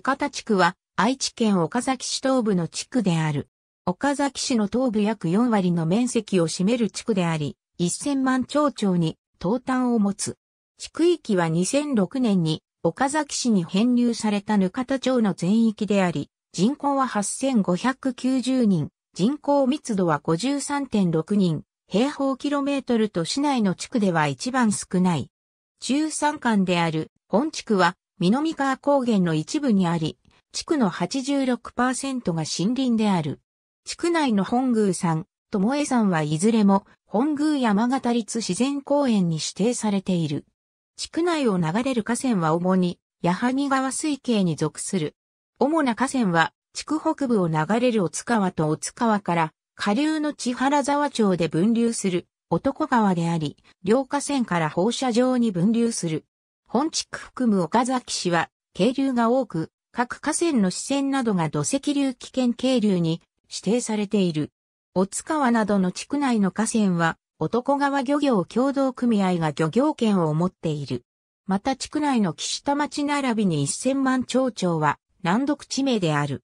かた地区は愛知県岡崎市東部の地区である。岡崎市の東部約4割の面積を占める地区であり、1000万町長に東端を持つ。地区域は2006年に岡崎市に編入されたかた町の全域であり、人口は8590人、人口密度は53.6人、平方キロメートルと市内の地区では一番少ない。中山間である本地区は南川高原の一部にあり、地区の86%が森林である。地区内の本宮山、友江山はいずれも本宮山形立自然公園に指定されている。地区内を流れる河川は主に矢作川水系に属する。主な河川は地区北部を流れる小津川と小津川から下流の千原沢町で分流する男川であり、両河川から放射状に分流する。本地区含む岡崎市は、渓流が多く、各河川の支線などが土石流危険渓流に指定されている。大津川などの地区内の河川は、男川漁業協同組合が漁業権を持っている。また地区内の岸田町並びに1000万町長は、難読地名である。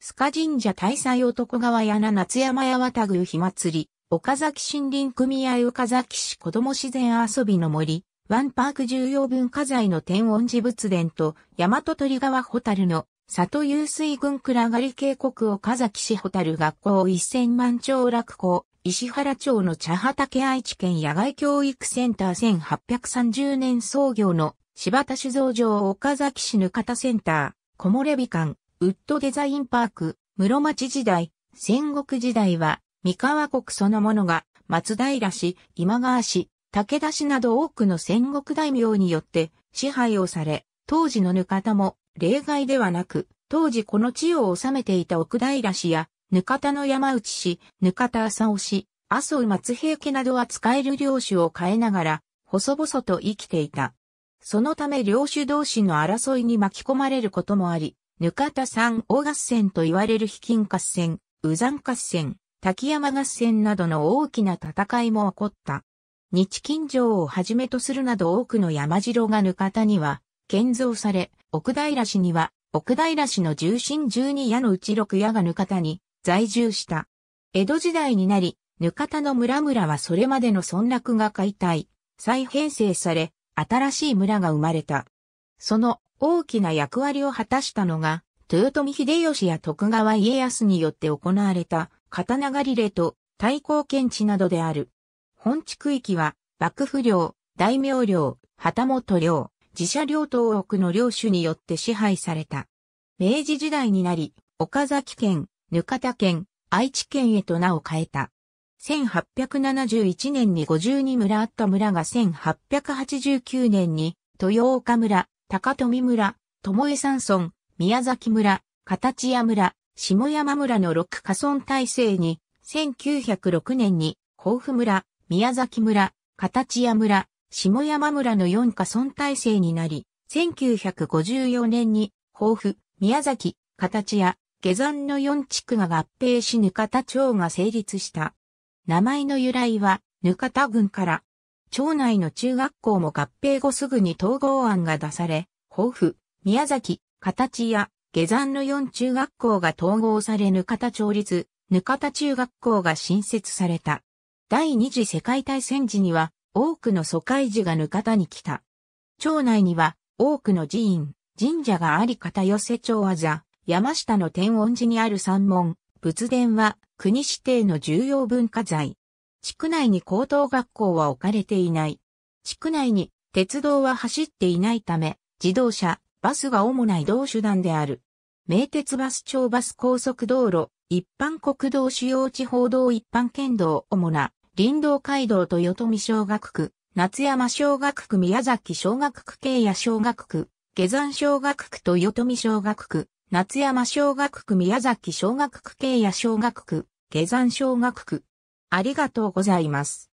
須賀神社大祭男川屋な夏山や渡ぐ火祭り、岡崎森林組合岡崎市子ども自然遊びの森、ワンパーク重要文化財の天音寺仏殿と、大和鳥川ホタルの里遊水群暗がり渓谷岡崎市ホタル学校一千万町落校、石原町の茶畑愛知県野外教育センター1830年創業の柴田酒造場岡崎市ぬかたセンター、木漏れ美館、ウッドデザインパーク、室町時代、戦国時代は、三河国そのものが松平氏、今川氏、武田氏など多くの戦国大名によって支配をされ、当時のぬかたも例外ではなく、当時この地を治めていた奥平氏や、ぬかたの山内氏、ぬかた浅尾氏、麻生松平家などは使える領主を変えながら、細々と生きていた。そのため領主同士の争いに巻き込まれることもあり、ぬかた三大合戦と言われる非金合戦、右山合戦、滝山合戦などの大きな戦いも起こった。日金城をはじめとするなど多くの山城がかたには建造され、奥平市には奥平市の重心十二矢のうち6矢がかたに在住した。江戸時代になり、かたの村々はそれまでの村落が解体、再編成され、新しい村が生まれた。その大きな役割を果たしたのが、豊臣秀吉や徳川家康によって行われた刀狩れと対抗検地などである。本地区域は、幕府領、大名領、旗本領、自社領等多くの領主によって支配された。明治時代になり、岡崎県、ぬかた県、愛知県へと名を変えた。1871年に52村あった村が1889年に、豊岡村、高富村、江山村、宮崎村、形屋村、下山村の六家村体制に、1906年に、甲府村、宮崎村、形屋村、下山村の四家村体制になり、1954年に、甲府、宮崎、形屋、下山の四地区が合併しかた町が成立した。名前の由来は、かた郡から、町内の中学校も合併後すぐに統合案が出され、甲府、宮崎、形屋、下山の4中学校が統合され額田町立、額田中学校が新設された。第二次世界大戦時には多くの疎開児が額たに来た。町内には多くの寺院、神社があり片寄せ町あざ、山下の天音寺にある山門、仏殿は国指定の重要文化財。地区内に高等学校は置かれていない。地区内に鉄道は走っていないため、自動車、バスが主な移動手段である。名鉄バス町バス高速道路、一般国道主要地方道一般県道主な、林道街道と豊富小学区、夏山小学区宮崎小学区慶野小学区、下山小学区と豊富小学区、夏山小学区宮崎小学区慶野小学区、下山小学区。ありがとうございます。